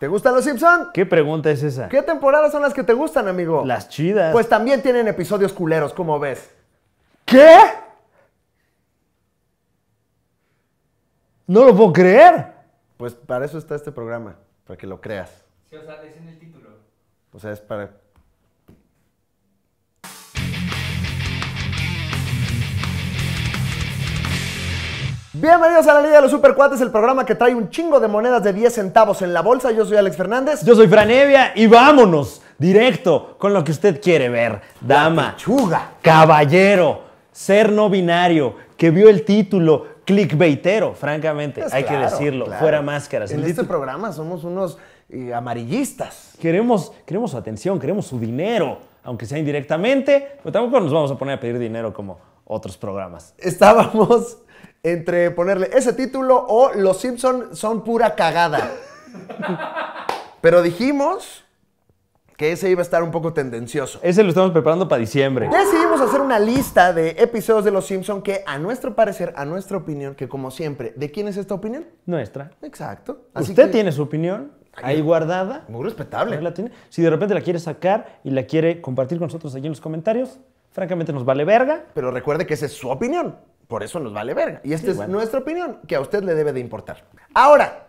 ¿Te gustan los Simpsons? ¿Qué pregunta es esa? ¿Qué temporadas son las que te gustan, amigo? Las chidas. Pues también tienen episodios culeros, como ves. ¿Qué? No lo puedo creer. Pues para eso está este programa, para que lo creas. Sí, o sea, es en el título. O sea, es para Bienvenidos a la Liga de los Supercuates, el programa que trae un chingo de monedas de 10 centavos en la bolsa. Yo soy Alex Fernández. Yo soy Franevia y vámonos directo con lo que usted quiere ver. Dama, chuga, caballero, ser no binario, que vio el título clickbaitero, francamente, pues hay que decirlo, fuera máscaras. En este programa somos unos eh, amarillistas. Queremos, queremos su atención, queremos su dinero, aunque sea indirectamente, pero tampoco nos vamos a poner a pedir dinero como otros programas. Estábamos entre ponerle ese título o Los Simpsons son pura cagada. Pero dijimos que ese iba a estar un poco tendencioso. Ese lo estamos preparando para diciembre. Decidimos hacer una lista de episodios de Los Simpson que, a nuestro parecer, a nuestra opinión, que como siempre, ¿de quién es esta opinión? Nuestra. Exacto. Así Usted tiene su opinión ahí guardada. Muy respetable. La tiene. Si de repente la quiere sacar y la quiere compartir con nosotros allí en los comentarios, francamente nos vale verga. Pero recuerde que esa es su opinión por eso nos vale verga. Y esta es nuestra opinión, que a usted le debe de importar. Ahora,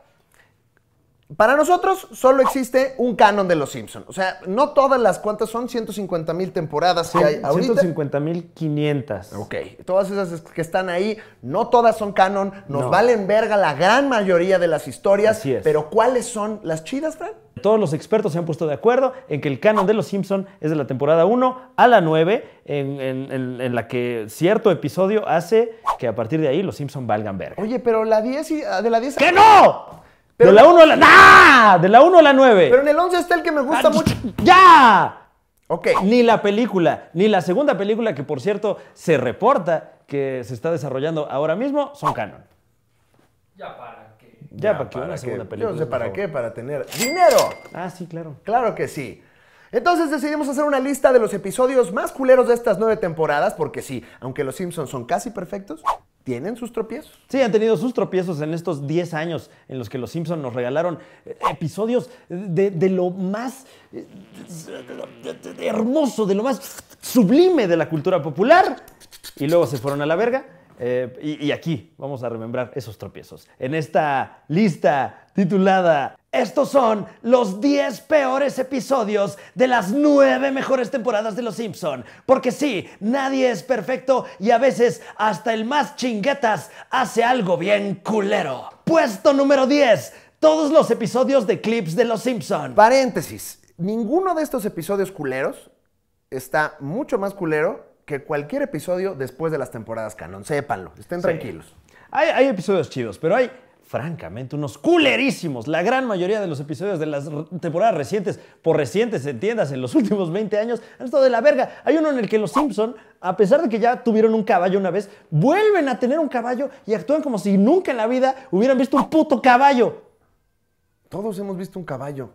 para nosotros solo existe un canon de Los Simpsons. O sea, no todas las cuantas son 150 mil temporadas que hay 150 mil 500. Ok. Todas esas que están ahí, no todas son canon. Nos valen verga la gran mayoría de las historias. Pero ¿cuáles son las chidas, Fran? Todos los expertos se han puesto de acuerdo en que el canon de Los Simpson es de la temporada 1 a la 9, en, la que cierto episodio hace que a partir de ahí Los Simpson valgan ver. Oye, pero la 10 y, ah, de la 10 ¡Que no! Pero ¡Ah! de la 1 a la ¡Nah! De la 1 a la 9. Pero en el 11 está el que me gusta mucho. ¡Ya! Ok. Ni la película, ni la segunda película que por cierto se reporta que se está desarrollando ahora mismo son canon. Ya para. Ya, ¿para, qué segunda película? Yo no sé para qué, para tener dinero. Ah, sí, claro. Claro que sí. Entonces decidimos hacer una lista de los episodios más culeros de estas nueve temporadas, porque sí, aunque los Simpsons son casi perfectos, tienen sus tropiezos. Sí, han tenido sus tropiezos en estos 10 años en los que los Simpsons nos regalaron eh, episodios de, lo más eh, hermoso, de lo más sublime de la cultura popular, y luego se fueron a la verga eh, y, aquí vamos a remembrar esos tropiezos. En esta lista titulada Estos son los 10 peores episodios de las 9 mejores temporadas de Los Simpson. Porque sí, nadie es perfecto y a veces hasta el más chinguetas hace algo bien culero. Puesto número 10. Todos los episodios de clips de Los Simpson. Paréntesis. Ninguno de estos episodios culeros está mucho más culero que cualquier episodio después de las temporadas canon. Sépanlo, estén tranquilos. Hay, hay episodios chidos, pero hay francamente, unos culerísimos. La gran mayoría de los episodios de las temporadas recientes, por recientes, entiendas, en los últimos 20 años, han estado de la verga. Hay uno en el que los Simpson, a pesar de que ya tuvieron un caballo una vez, vuelven a tener un caballo y actúan como si nunca en la vida hubieran visto un puto caballo. Todos hemos visto un caballo.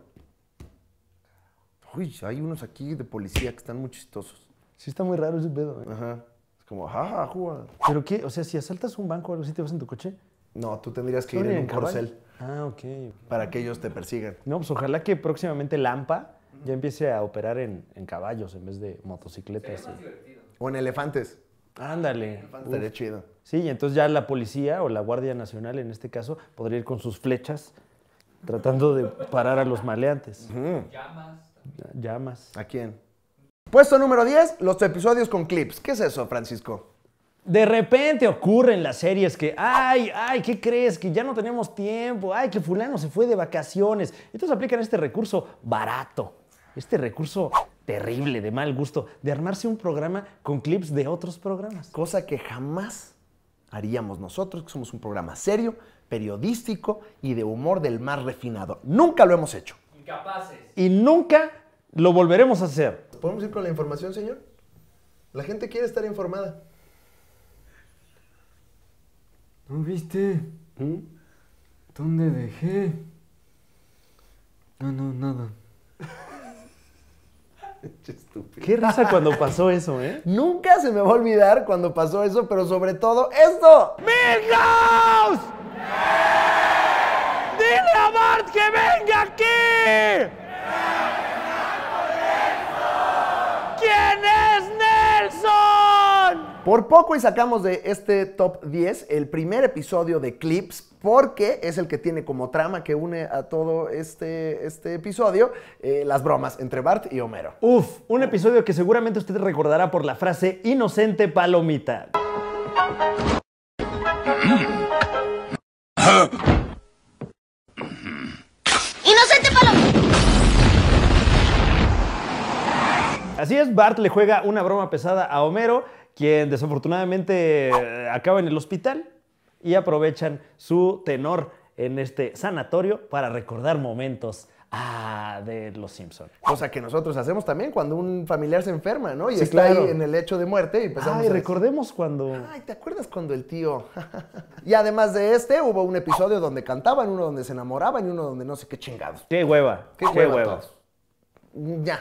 Uy, hay unos aquí de policía que están muy chistosos. Sí está muy raro ese pedo. ¿eh? Ajá. Es como, jaja, juega. ¿Pero qué? O sea, si asaltas un banco o algo así, ¿te vas en tu coche? No, tú tendrías que ir en un Ah, ok. Para que ellos te persigan. No, pues ojalá que próximamente Lampa ya empiece a operar en, caballos en vez de motocicletas. O en elefantes. Ándale. sería chido. Sí, y entonces ya la policía o la Guardia Nacional en este caso podría ir con sus flechas tratando de parar a los maleantes. Llamas. Llamas. ¿A quién? Puesto número 10, los episodios con clips. ¿Qué es eso, Francisco? De repente ocurren las series que, ay, ay, ¿qué crees? Que ya no tenemos tiempo, ay, que fulano se fue de vacaciones. Entonces aplican este recurso barato, este recurso terrible, de mal gusto, de armarse un programa con clips de otros programas. Cosa que jamás haríamos nosotros, que somos un programa serio, periodístico y de humor del más refinado. Nunca lo hemos hecho. Incapaces. Y nunca lo volveremos a hacer podemos ir con la información, señor? La gente quiere estar informada. ¿No viste? ¿Mm? ¿Dónde dejé? No, no, nada. Estúpido. Qué risa cuando pasó eso, ¿eh? Nunca se me va a olvidar cuando pasó eso, pero sobre todo esto. ¡Milhouse! ¡Dile a Bart que venga aquí! Por poco y sacamos de este top 10 el primer episodio de Clips, porque es el que tiene como trama que une a todo este, este episodio eh, las bromas entre Bart y Homero. Uf, un episodio que seguramente usted recordará por la frase inocente palomita. ¡Inocente palomita! Así es, Bart le juega una broma pesada a Homero quien desafortunadamente eh, acaba en el hospital y aprovechan su tenor en este sanatorio para recordar momentos ah, de los Simpsons. Cosa que nosotros hacemos también cuando un familiar se enferma, ¿no? Y está ahí en el lecho de muerte y empezamos. Ay, recordemos cuando. Ay, ¿te acuerdas cuando el tío? y además de este, hubo un episodio donde cantaban, uno donde se enamoraban y uno donde no sé qué chingados. Qué hueva. Qué, hueva. Ya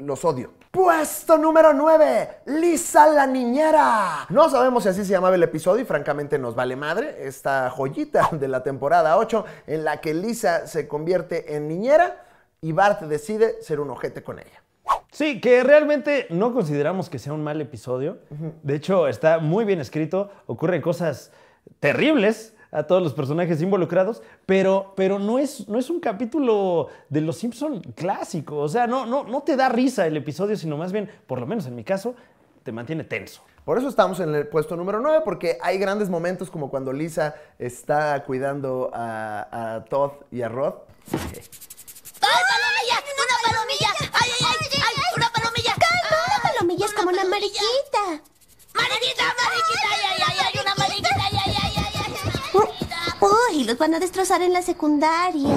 los odio. Puesto número 9, Lisa la niñera. No sabemos si así se llamaba el episodio y francamente nos vale madre esta joyita de la temporada 8 en la que Lisa se convierte en niñera y Bart decide ser un ojete con ella. Sí, que realmente no consideramos que sea un mal episodio. De hecho, está muy bien escrito, ocurren cosas terribles, a todos los personajes involucrados, pero, pero no, es, no es un capítulo de Los Simpson clásico. O sea, no, no, no te da risa el episodio, sino más bien, por lo menos en mi caso, te mantiene tenso. Por eso estamos en el puesto número 9, porque hay grandes momentos como cuando Lisa está cuidando a, Todd y a Rod. palomilla! ¡Una palomilla! ¡Ay, ay, ay! una palomilla! ¡Ah! Una palomilla es como una mariquita. ¡Mariquita, mariquita! ¡Ay, los van a destrozar en la secundaria.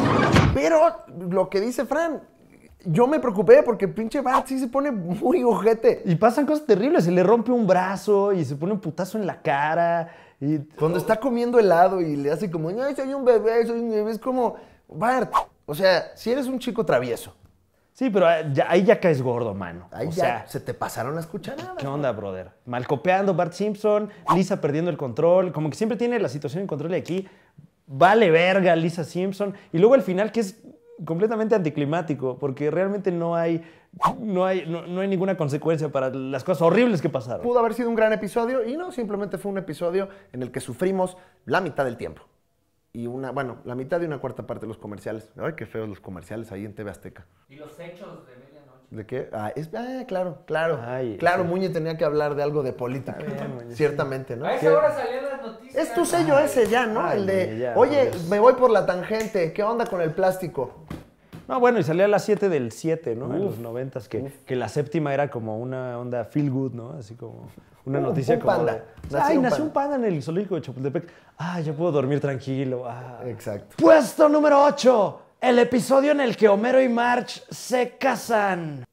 Pero lo que dice Fran, yo me preocupé porque el pinche Bart sí se pone muy ojete. Y pasan cosas terribles, se le rompe un brazo y se pone un putazo en la cara. Y cuando está comiendo helado y le hace como, ay, soy un bebé, soy un bebé, es como, Bart, o sea, si eres un chico travieso. Sí, pero eh, ahí ya, caes gordo, mano. Ahí o ya sea, se te pasaron las cucharadas. ¿Qué onda, brother? Malcopeando Bart Simpson, Lisa perdiendo el control, como que siempre tiene la situación en control de aquí vale verga Lisa Simpson. Y luego el final que es completamente anticlimático, porque realmente no hay, no hay, no, hay ninguna consecuencia para las cosas horribles que pasaron. Pudo haber sido un gran episodio y no, simplemente fue un episodio en el que sufrimos la mitad del tiempo. Y una, bueno, la mitad y una cuarta parte de los comerciales. Ay, qué feos los comerciales ahí en TV Azteca. Y los hechos de medianoche. ¿De qué? Ah, ah claro, claro. claro, Muñe tenía que hablar de algo de política. Ciertamente, ¿no? A esa hora es tu sello ese ya, ¿no? el de, oye, me voy por la tangente, ¿qué onda con el plástico? No, bueno, y salía a las 7 del 7, ¿no? en los 90, que, que la séptima era como una onda feel good, ¿no? Así como una noticia como. Ay, nació un panda en el zoológico de Chapultepec. Ah, ya puedo dormir tranquilo. Ah". Exacto. Puesto número 8. El episodio en el que Homero y March se casan.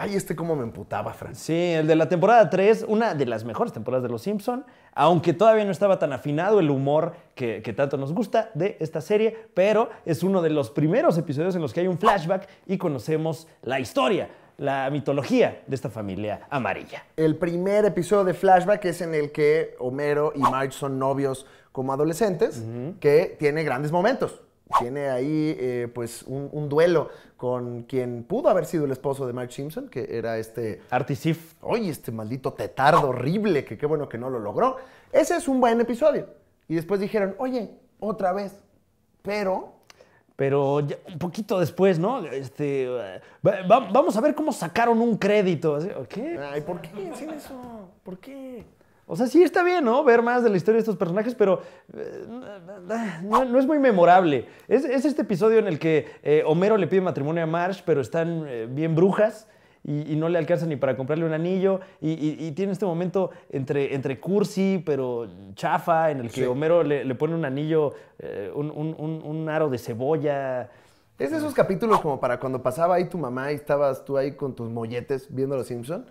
Ay, este cómo me emputaba, Fran. Sí, el de la temporada 3, una de las mejores temporadas de Los Simpson, aunque todavía no estaba tan afinado el humor que, tanto nos gusta de esta serie, pero es uno de los primeros episodios en los que hay un flashback y conocemos la historia. La mitología de esta familia amarilla. El primer episodio de Flashback es en el que Homero y Marge son novios como adolescentes, que tiene grandes momentos tiene ahí eh, pues un, duelo con quien pudo haber sido el esposo de Mark Simpson, que era este... Artisif. Oye, este maldito tetardo horrible, que qué bueno que no lo logró. Ese es un buen episodio. Y después dijeron, oye, otra vez. Pero... Pero un poquito después, ¿no? Este, eh, vamos a ver cómo sacaron un crédito. ¿Qué? ¿por qué hacen eso? ¿Por qué? O sea, sí está bien, ¿no? Ver más de la historia de estos personajes, pero eh, no, es muy memorable. Es, este episodio en el que eh, Homero le pide matrimonio a Marsh, pero están eh, bien brujas. Y, no le alcanza ni para comprarle un anillo. Y, tiene este momento entre, cursi, pero chafa, en el que Homero le, pone un anillo, un, aro de cebolla. Es de esos capítulos como para cuando pasaba ahí tu mamá y estabas tú ahí con tus molletes viendo Los Simpson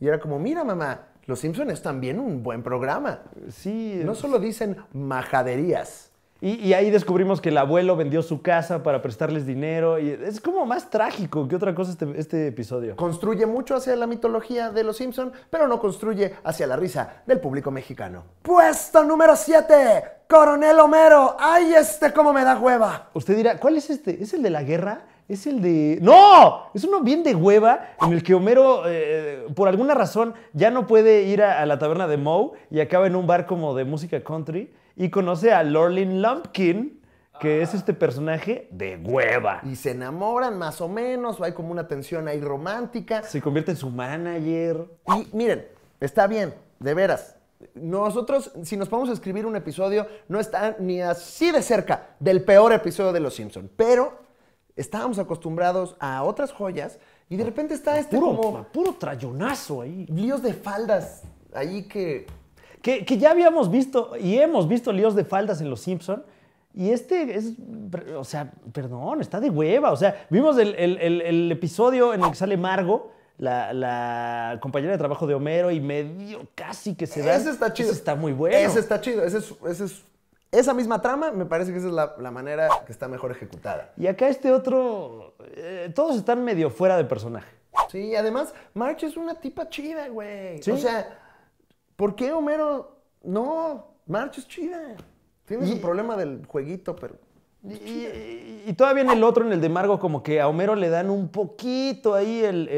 y era como, mira mamá, los Simpson es también un buen programa. Sí. No solo dicen majaderías. Y, ahí descubrimos que el abuelo vendió su casa para prestarles dinero. Y es como más trágico que otra cosa este, este episodio. Construye mucho hacia la mitología de Los Simpson, pero no construye hacia la risa del público mexicano. Puesto número 7. Coronel Homero. ¡Ay, este cómo me da hueva! Usted dirá, ¿cuál es este? ¿Es el de la guerra? Es el de. ¡No! Es uno bien de hueva en el que Homero, eh, por alguna razón, ya no puede ir a, la taberna de Moe y acaba en un bar como de música country y conoce a Lorlin Lumpkin, que es este personaje de hueva. Y se enamoran más o menos, hay como una tensión ahí romántica. Se convierte en su manager. Y miren, está bien, de veras. Nosotros, si nos vamos a escribir un episodio, no está ni así de cerca del peor episodio de Los Simpson, pero Estábamos acostumbrados a otras joyas y de repente está este puro, como... Puro trayonazo ahí. Líos de faldas ahí que... que... ya habíamos visto y hemos visto líos de faldas en Los Simpson y este es, o sea, perdón, está de hueva. O sea, vimos el, episodio en el que sale Margo, la, compañera de trabajo de Homero, y medio casi que se da. Ese está chido. Ese está muy bueno. Ese está chido. Ese ese es esa misma trama, me parece que esa es la, manera que está mejor ejecutada. Y acá este otro, eh, todos están medio fuera de personaje. Sí, además, March es una tipa chida, güey. O sea, ¿por qué Homero? No, March es chida. Tiene su problema del jueguito, pero... Y, todavía en el otro, en el de Margo, como que a Homero le dan un poquito ahí el...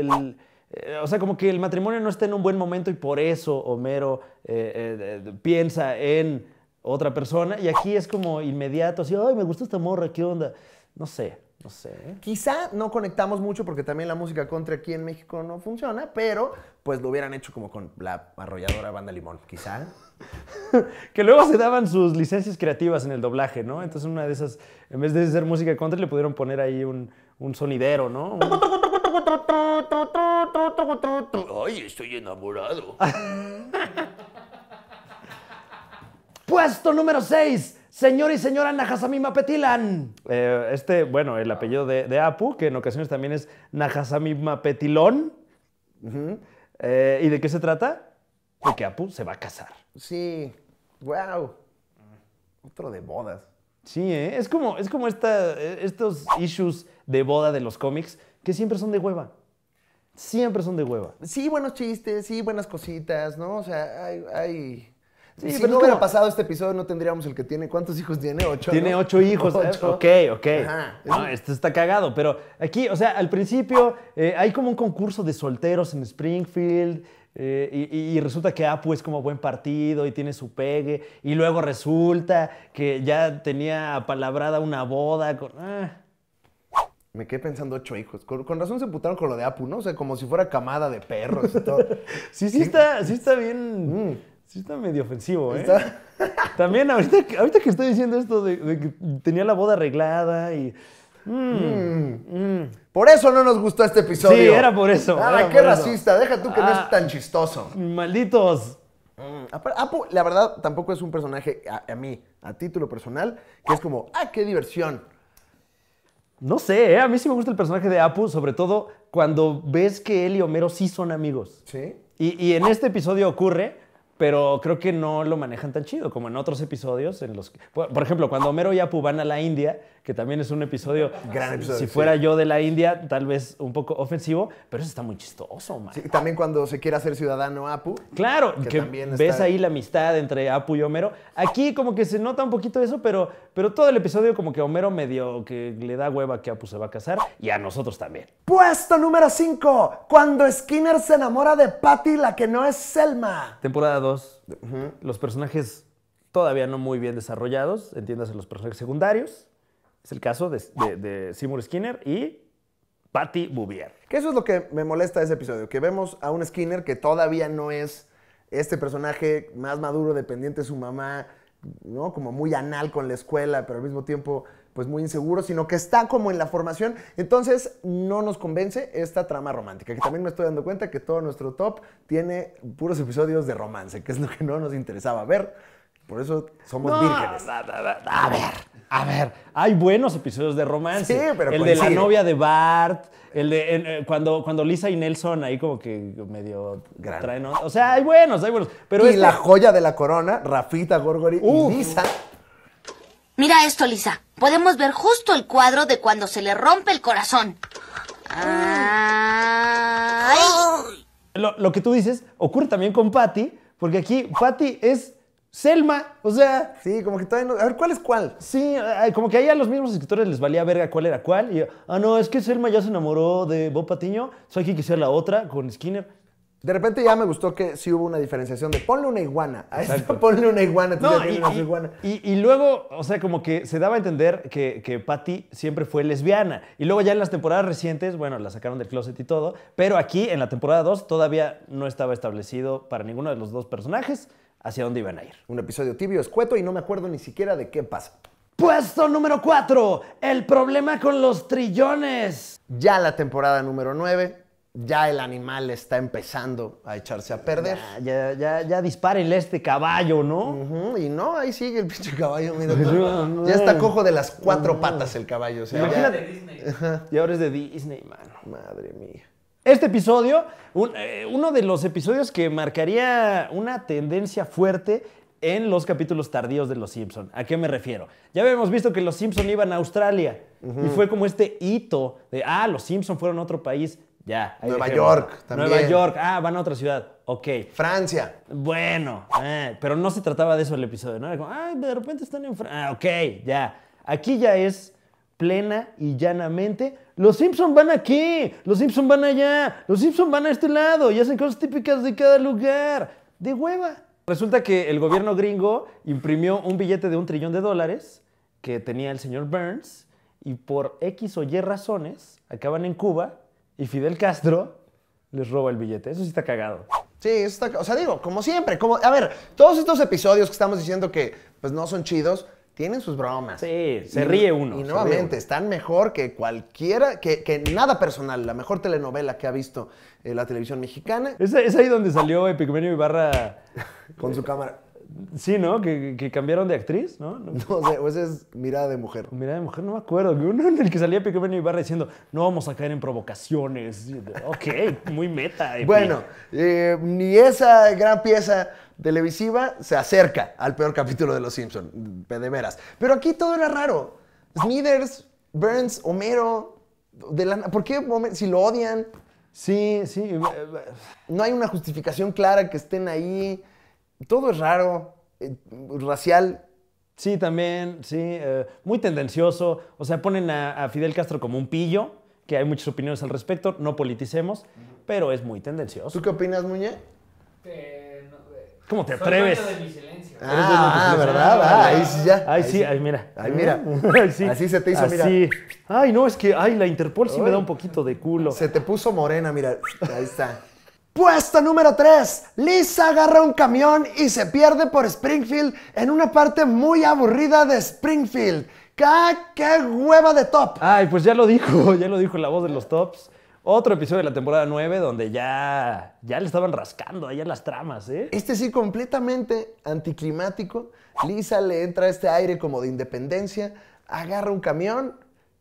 Eh, o sea, como que el matrimonio no está en un buen momento y por eso Homero eh, piensa en otra persona. Y aquí es como inmediato, así, ay, me gusta esta morra, ¿qué onda? No sé, no sé. Quizá no conectamos mucho porque también la música country aquí en México no funciona, pero pues lo hubieran hecho como con la arrolladora Banda Limón, quizá. que luego se daban sus licencias creativas en el doblaje, ¿no? Entonces una de esas, en vez de ser música country, le pudieron poner ahí un, un sonidero, ¿no? Ay, estoy enamorado. Puesto número 6. Señor y señora Najasami Petilan. Eh, este, bueno, el apellido de, Apu, que en ocasiones también es Najasami Mapetilón. Eh, ¿Y de qué se trata? De que Apu se va a casar. Sí. Wow. Otro de bodas. Sí, ¿eh? es como, es como esta, eh, estos issues de boda de los cómics que siempre son de hueva. Siempre son de hueva. Sí, buenos chistes, sí, buenas cositas, ¿no? O sea, hay si no hubiera pasado este episodio, no tendríamos el que tiene. ¿Cuántos hijos tiene? ¿Ocho? Tiene ocho hijos. Ocho. Ok, ok. Ajá. No, esto está cagado. Pero aquí, o sea, al principio eh, hay como un concurso de solteros en Springfield. Eh, y, resulta que Apu es como buen partido y tiene su pegue. Y luego resulta que ya tenía apalabrada una boda con. Ah. Me quedé pensando ocho hijos. Con, razón se putaron con lo de Apu, ¿no? O sea, como si fuera camada de perros y todo. sí, sí, Está, sí está bien. Mm. Sí, está medio ofensivo, ¿eh? También ahorita, que estoy diciendo esto de, que tenía la boda arreglada y... Mm, mm. Mm. Por eso no nos gustó este episodio. Sí, era por eso. Ah, qué racista. Deja tú que no es ah, tan chistoso. Malditos. Apu, la verdad, tampoco es un personaje, a, mí, a título personal, que es como, ah, qué diversión. No sé, ¿eh? a mí sí me gusta el personaje de Apu, sobre todo cuando ves que él y Homero sí son amigos. Sí. y en ah. este episodio ocurre, pero creo que no lo manejan tan chido como en otros episodios en los por, ejemplo, cuando Homero y Apu van a la India, que también es un episodio, ah, gran episodio si fuera yo de la India, tal vez un poco ofensivo, pero eso está muy chistoso, man. también cuando se quiere hacer ciudadano Apu. Claro, que, también ves ahí la amistad entre Apu y Homero. Aquí como que se nota un poquito eso, pero, pero todo el episodio como que Homero medio que le da hueva que Apu se va a casar y a nosotros también. Puesto número 5, cuando Skinner se enamora de Patty, la que no es Selma. Temporada 2 los personajes todavía no muy bien desarrollados, entiéndase los personajes secundarios, es el caso de, Seymour Skinner y Patty Bouvier. Que eso es lo que me molesta de ese episodio, que vemos a un Skinner que todavía no es este personaje más maduro, dependiente de su mamá, ¿no? Como muy anal con la escuela, pero al mismo tiempo pues muy inseguro, sino que está como en la formación. Entonces no nos convence esta trama romántica, que también me estoy dando cuenta que todo nuestro top tiene puros episodios de romance, que es lo que no nos interesaba ver. Por eso somos vírgenes. a ver, a ver, hay buenos episodios de romance. Sí, pero el de la novia de Bart, el de eh, cuando, cuando Lisa y Nelson ahí como que medio traen, o sea, hay buenos, hay buenos, pero y este la joya de la corona, Rafita Gorgori y Lisa Mira esto, Lisa. Podemos ver justo el cuadro de cuando se le rompe el corazón. Lo, que tú dices ocurre también con Patty, porque aquí Patty es Selma, o sea... Sí, como que todavía no... A ver, ¿cuál es cuál? Sí, como que ahí a los mismos escritores les valía verga cuál era cuál. Y, ah, no, es que Selma ya se enamoró de Bob Patiño, soy aquí que sea la otra con Skinner. De repente ya me gustó que sí hubo una diferenciación de ponle una iguana, a ponle una iguana, y, una iguana. Y, luego, o sea, como que se daba a entender que, que Patty siempre fue lesbiana. Y luego ya en las temporadas recientes, bueno, la sacaron del closet y todo, pero aquí en la temporada 2 todavía no estaba establecido para ninguno de los dos personajes hacia dónde iban a ir. Un episodio tibio, escueto y no me acuerdo ni siquiera de qué pasa. Puesto número 4, el problema con los trillones. Ya la temporada número 9, ya el animal está empezando a echarse a perder. Ya, ya, ya, este caballo, ¿no? y no, ahí sigue el pinche caballo, ya está cojo de las cuatro patas el caballo. O De Disney. Y ahora es de Disney, mano. Madre mía. Este episodio, eh, uno de los episodios que marcaría una tendencia fuerte en los capítulos tardíos de Los Simpson. ¿A qué me refiero? Ya habíamos visto que Los Simpson iban a Australia y fue como este hito de, ah, Los Simpson fueron a otro país. Ya. Nueva York también. Nueva York. Ah, van a otra ciudad. Ok. Francia. Bueno. Eh, pero no se trataba de eso el episodio, ¿no? Era como, ay, de repente están en Francia. Ah, ok, ya. Aquí ya es plena y llanamente. Los Simpson van aquí, los Simpson van allá, los Simpson van a este lado y hacen cosas típicas de cada lugar. De hueva. Resulta que el gobierno gringo imprimió un billete de un trillón de dólares que tenía el señor Burns y por X o Y razones acaban en Cuba y Fidel Castro les roba el billete. Eso sí está cagado. Sí, eso está, o sea, digo, como siempre, como, a ver, todos estos episodios que estamos diciendo que pues no son chidos, tienen sus bromas. Sí, se ríe uno. Y nuevamente, están mejor que cualquiera, que, nada personal, la mejor telenovela que ha visto eh, la televisión mexicana. Es, ahí donde salió Epigmenio Ibarra. Con su cámara. Sí, ¿no? Que, cambiaron de actriz, ¿no? No, esa es mirada de mujer. Mirada de mujer, no me acuerdo. Uno en el que salía Pico y iba diciendo, no vamos a caer en provocaciones. ok, muy meta. Bueno, eh, ni esa gran pieza televisiva se acerca al peor capítulo de Los Simpsons, de veras. Pero aquí todo era raro. Smithers, Burns, Homero, de ¿por qué si lo odian? Sí, sí. Eh, eh, no hay una justificación clara que estén ahí todo es raro, eh, racial. Sí, también, sí, eh, muy tendencioso. O sea, ponen a, Fidel Castro como un pillo, que hay muchas opiniones al respecto, no politicemos, pero es muy tendencioso. ¿Tú qué opinas, Muñe? Eh, eh ¿Cómo te atreves? de mi silencio. Ah, ah ¿verdad? Ah, ahí sí ya. Ahí, sí, ahí mira. Ahí mira. Así se te hizo, Así. Ay, no, es que ay, la Interpol sí me da un poquito de culo. Se te puso morena, mira. Ahí está. Puesto número 3. Lisa agarra un camión y se pierde por Springfield en una parte muy aburrida de Springfield. ¡Qué, hueva de top! Ay, pues ya lo dijo, ya lo dijo la voz de los tops. Otro episodio de la temporada 9 donde ya, ya le estaban rascando allá las tramas, ¿eh? Este sí, completamente anticlimático. Lisa le entra este aire como de independencia, agarra un camión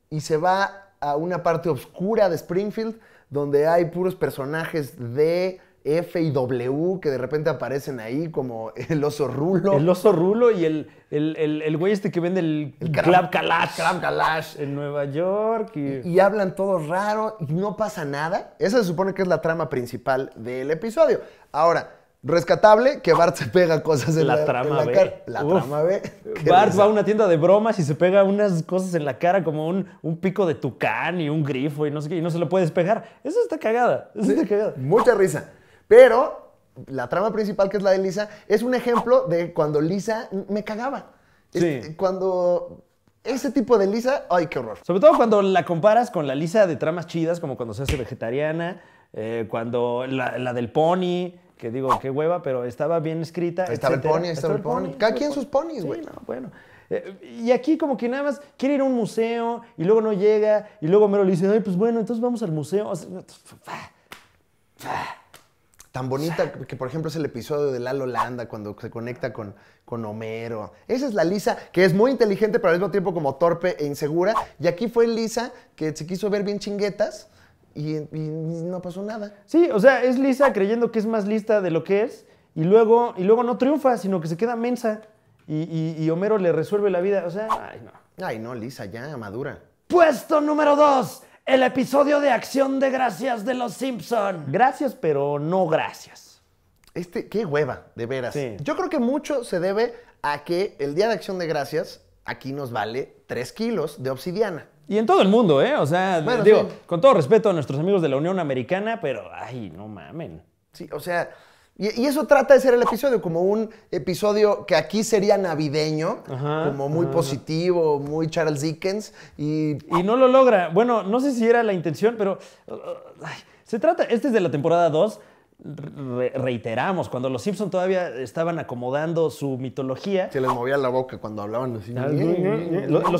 y se va a una parte oscura de Springfield donde hay puros personajes de F y W que de repente aparecen ahí, como el oso rulo. El oso rulo y el, el, güey este que vende el, club calash Kalash. En Nueva York. Y... hablan todo raro y no pasa nada. Esa se supone que es la trama principal del episodio. Ahora, Rescatable que Bart se pega cosas en la, la trama la trama B. Bart va a una tienda de bromas y se pega unas cosas en la cara como un, pico de tucán y un grifo y no sé qué, y no se lo puede despegar. Eso está cagada. está cagada. Mucha risa. Pero la trama principal, que es la de Lisa, es un ejemplo de cuando Lisa me cagaba. Sí. cuando ese tipo de Lisa, ay, qué horror. Sobre todo cuando la comparas con la Lisa de tramas chidas, como cuando se hace vegetariana, eh, cuando la, la, del pony, que digo, qué hueva, pero estaba bien escrita. Estaba el pony, estaba, el pony. Cada quien pues, sus ponies, güey. bueno. Eh, y aquí como que nada más quiere ir a un museo y luego no llega y luego Homero le dice, ay, pues bueno, entonces vamos al museo. Tan bonita que, por ejemplo, es el episodio de La Landa cuando se conecta con, con Homero. Esa es la Lisa, que es muy inteligente, pero al mismo tiempo como torpe e insegura. Y aquí fue Lisa, que se quiso ver bien chinguetas y, no pasó nada. Sí, o sea, es lisa creyendo que es más lista de lo que es y luego, y luego no triunfa, sino que se queda mensa y, Homero le resuelve la vida. O sea, ay no. Ay no, lisa, ya madura. Puesto número dos. el episodio de Acción de Gracias de Los Simpson. Gracias, pero no gracias. Este, qué hueva, de veras. Yo creo que mucho se debe a que el Día de Acción de Gracias aquí nos vale 3 kilos de obsidiana. Y en todo el mundo, ¿eh? O sea, digo, con todo respeto a nuestros amigos de la Unión Americana, pero, ay, no mamen. Sí, o sea, y, eso trata de ser el episodio, como un episodio que aquí sería navideño, como muy positivo, muy Charles Dickens, y... Y no lo logra. Bueno, no sé si era la intención, pero... se trata, este es de la temporada 2, reiteramos, cuando los Simpson todavía estaban acomodando su mitología. Se les movía la boca cuando hablaban así.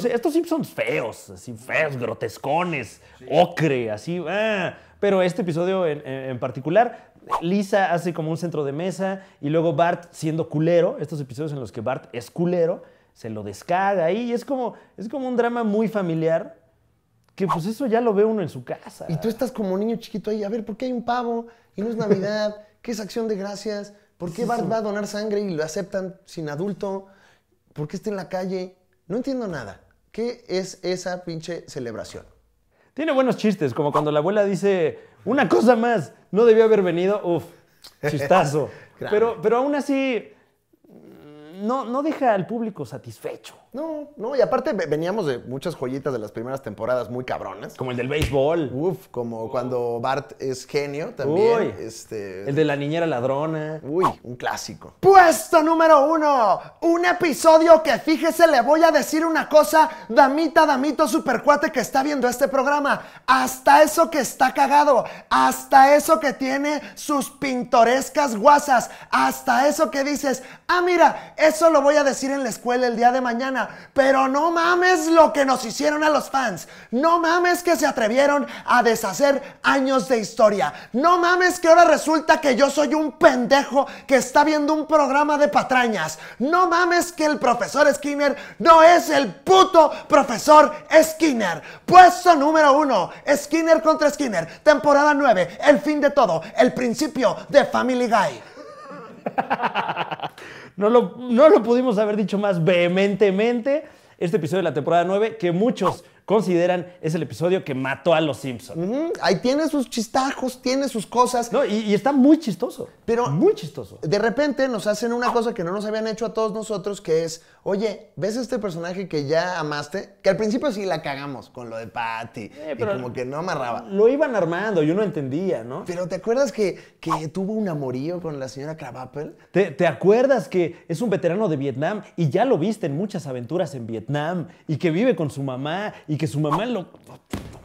estos Simpsons feos, así feos, grotescones, ocre, así. Ah. Pero este episodio en, particular Lisa hace como un centro de mesa y luego Bart siendo culero, estos episodios en los que Bart es culero, se lo descarga y es como, es como un drama muy familiar que pues eso ya lo ve uno en su casa. Y tú estás como niño chiquito ahí, a ver, ¿por qué hay un pavo? Y no es Navidad, ¿qué es acción de gracias? ¿Por qué va a donar sangre y lo aceptan sin adulto? ¿Por qué está en la calle? No entiendo nada. ¿Qué es esa pinche celebración? Tiene buenos chistes, como cuando la abuela dice, una cosa más, no debió haber venido, uf, chistazo. pero, pero aún así, mm, no, no deja al público satisfecho. No, no, y aparte veníamos de muchas joyitas de las primeras temporadas muy cabronas. Como el del béisbol. Uf, como cuando Bart es genio también. este... El de la niñera ladrona. Uy, un clásico. Puesto número uno. Un episodio que fíjese, le voy a decir una cosa, damita, damito, supercuate que está viendo este programa. Hasta eso que está cagado, hasta eso que tiene sus pintorescas guasas, hasta eso que dices, ah, mira, eso lo voy a decir en la escuela el día de mañana pero no mames lo que nos hicieron a los fans. No mames que se atrevieron a deshacer años de historia. No mames que ahora resulta que yo soy un pendejo que está viendo un programa de patrañas. No mames que el profesor Skinner no es el puto profesor Skinner. Puesto número uno, Skinner contra Skinner, temporada 9, el fin de todo, el principio de Family Guy. no, lo, no lo pudimos haber dicho más vehementemente. Este episodio de la temporada 9, que muchos consideran es el episodio que mató a los Simpsons. Ahí tiene sus chistajos, tiene sus cosas. No, y, está muy chistoso. Pero muy chistoso. De repente nos hacen una cosa que no nos habían hecho a todos nosotros, que es, oye, ¿ves este personaje que ya amaste? Que al principio sí la cagamos con lo de Patty. y como que no amarraba. Lo iban armando, yo no entendía, ¿no? Pero ¿te acuerdas que, que tuvo un amorío con la señora Kravapel? ¿Te, ¿Te acuerdas que es un veterano de Vietnam y ya lo viste en muchas aventuras en Vietnam y que vive con su mamá y que su mamá lo...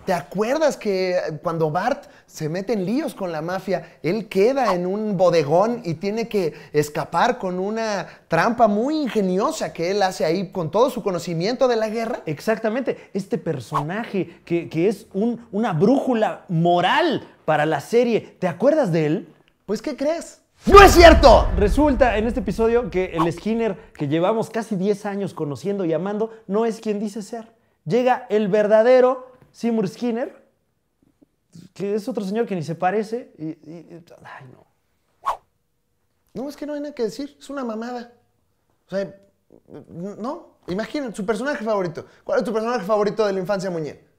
¿Te acuerdas que cuando Bart se mete en líos con la mafia, él queda en un bodegón y tiene que escapar con una trampa muy ingeniosa que él hace ahí con todo su conocimiento de la guerra? Exactamente, este personaje que, es una brújula moral para la serie, ¿te acuerdas de él? Pues, ¿qué crees? ¡No es cierto! Resulta en este episodio que el Skinner que llevamos casi 10 años conociendo y amando no es quien dice ser. Llega el verdadero Seymour Skinner, que es otro señor que ni se parece. Y, ay, no. No, es que no hay nada que decir. Es una mamada. O sea, no. Imaginen, su personaje favorito. ¿Cuál es tu personaje favorito de la infancia, Muñe?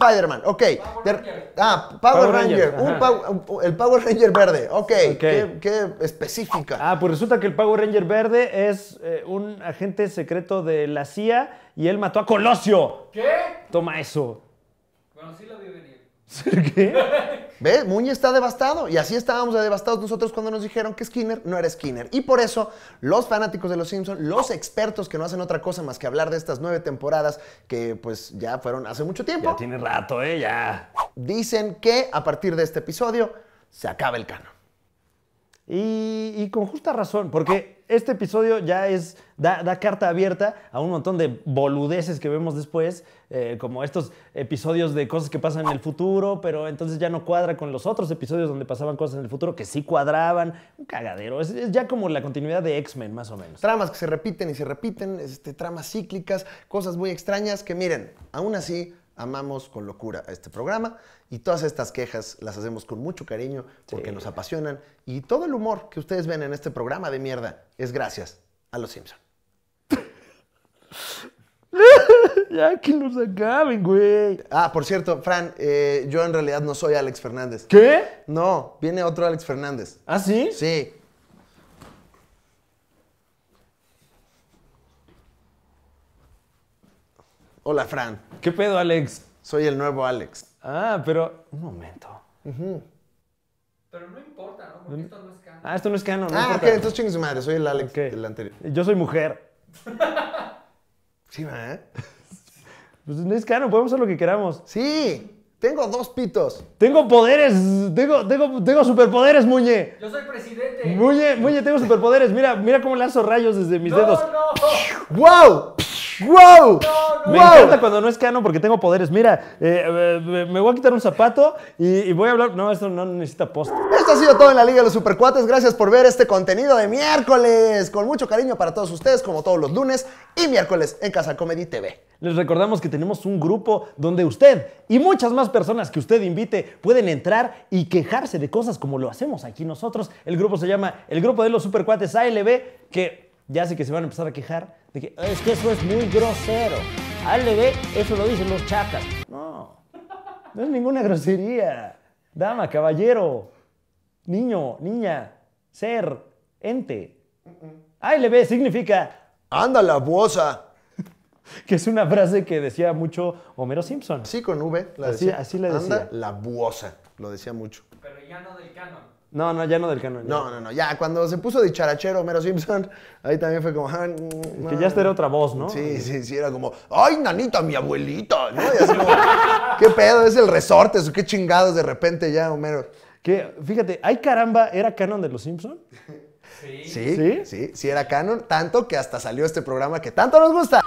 Spider-Man, ok. Ah, Power, Ranger. el Power Ranger verde, ok. Qué, específica. Ah, pues resulta que el Power Ranger verde es eh, un agente secreto de la CIA y él mató a Colosio. ¿Qué? Toma eso. Bueno, sí lo ¿Qué? ¿Ves? Muñe está devastado. Y así estábamos devastados nosotros cuando nos dijeron que Skinner no era Skinner. Y por eso, los fanáticos de Los Simpsons, los expertos que no hacen otra cosa más que hablar de estas nueve temporadas que pues ya fueron hace mucho tiempo. Ya tiene rato, ¿eh? Ya. Dicen que a partir de este episodio se acaba el canon. Y, con justa razón, porque este episodio ya es, da, carta abierta a un montón de boludeces que vemos después, eh, como estos episodios de cosas que pasan en el futuro, pero entonces ya no cuadra con los otros episodios donde pasaban cosas en el futuro que sí cuadraban. Un cagadero. Es, ya como la continuidad de X-Men, más o menos. Tramas que se repiten y se repiten, este, tramas cíclicas, cosas muy extrañas que, miren, aún así amamos con locura a este programa y todas estas quejas las hacemos con mucho cariño porque nos apasionan y todo el humor que ustedes ven en este programa de mierda es gracias a Los Simpson. ya que nos acaben, güey. Ah, por cierto, Fran, eh, yo en realidad no soy Alex Fernández. ¿Qué? No, viene otro Alex Fernández. ¿Ah, sí? Sí. Hola, Fran. ¿Qué pedo, Alex? Soy el nuevo Alex. Ah, pero un momento. Pero no importa, ¿no? Porque esto no es canon. Ah, esto no es canon. No ah, ok, entonces chingue su madre. Soy el Alex del anterior. Yo soy mujer. sí, va, Pues no es canon, podemos hacer lo que queramos. Sí. Tengo dos pitos. Tengo poderes. Tengo, tengo, tengo superpoderes, Muñe. Yo soy presidente. Muñe, Muñe, tengo superpoderes. Mira, mira cómo lanzo rayos desde mis dedos. ¡No, no! ¡Wow! ¡Wow! Me wow. encanta cuando no es canon porque tengo poderes. Mira, eh, eh, me voy a quitar un zapato y, voy a hablar. No, esto no necesita post. Esto ha sido todo en la Liga de los Supercuates. Gracias por ver este contenido de miércoles. Con mucho cariño para todos ustedes, como todos los lunes y miércoles en Casa Comedy TV. Les recordamos que tenemos un grupo donde usted y muchas más personas que usted invite pueden entrar y quejarse de cosas como lo hacemos aquí nosotros. El grupo se llama el Grupo de los Supercuates ALB, que ya sé que se van a empezar a quejar de que es que eso es muy grosero. ALB, eso lo dicen los chacas. No, no es ninguna grosería. Dama, caballero, niño, niña, ser, ente. ALB significa anda la bosa. Que es una frase que decía mucho Homero Simpson. Sí, con V. La así, así la decía. Anda la buosa. Lo decía mucho. Pero ya no del canon. No, no, ya no del canon. No, no, no. Ya, cuando se puso dicharachero Homero Simpson, ahí también fue como. Ah, mm, que ya esta era otra voz, ¿no? Sí, sí, sí. Era como, ¡ay, nanita, mi abuelita! Y así como, ¿qué pedo? ¿Es el resorte? qué chingados de repente ya, Homero? Que, fíjate, ¿ay caramba era canon de los Simpson? Sí. sí. Sí, sí, sí, era canon, tanto que hasta salió este programa que tanto nos gusta.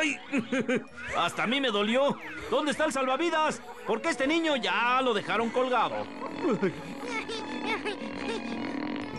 ¡Ay! Hasta a mí me dolió. ¿Dónde está el salvavidas? Porque este niño ya lo dejaron colgado.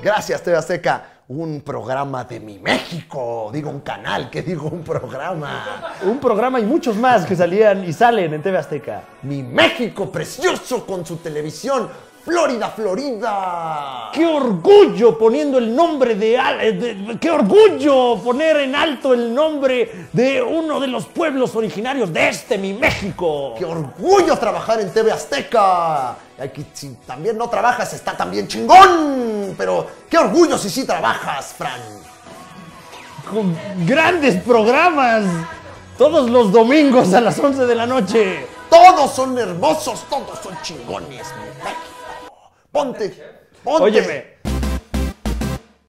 Gracias, TV Azteca. Un programa de mi México. Digo un canal, que digo un programa. Un programa y muchos más que salían y salen en TV Azteca. Mi México precioso con su televisión Florida, Florida. Qué orgullo poniendo el nombre de, eh, de, Qué orgullo poner en alto el nombre de uno de los pueblos originarios de este, mi México. Qué orgullo trabajar en TV Azteca. Aquí si también no trabajas está también chingón. Pero qué orgullo si sí trabajas, Fran. Con grandes programas. Todos los domingos a las 11 de la noche. Todos son hermosos, todos son chingones, mi Ponte. Ponte.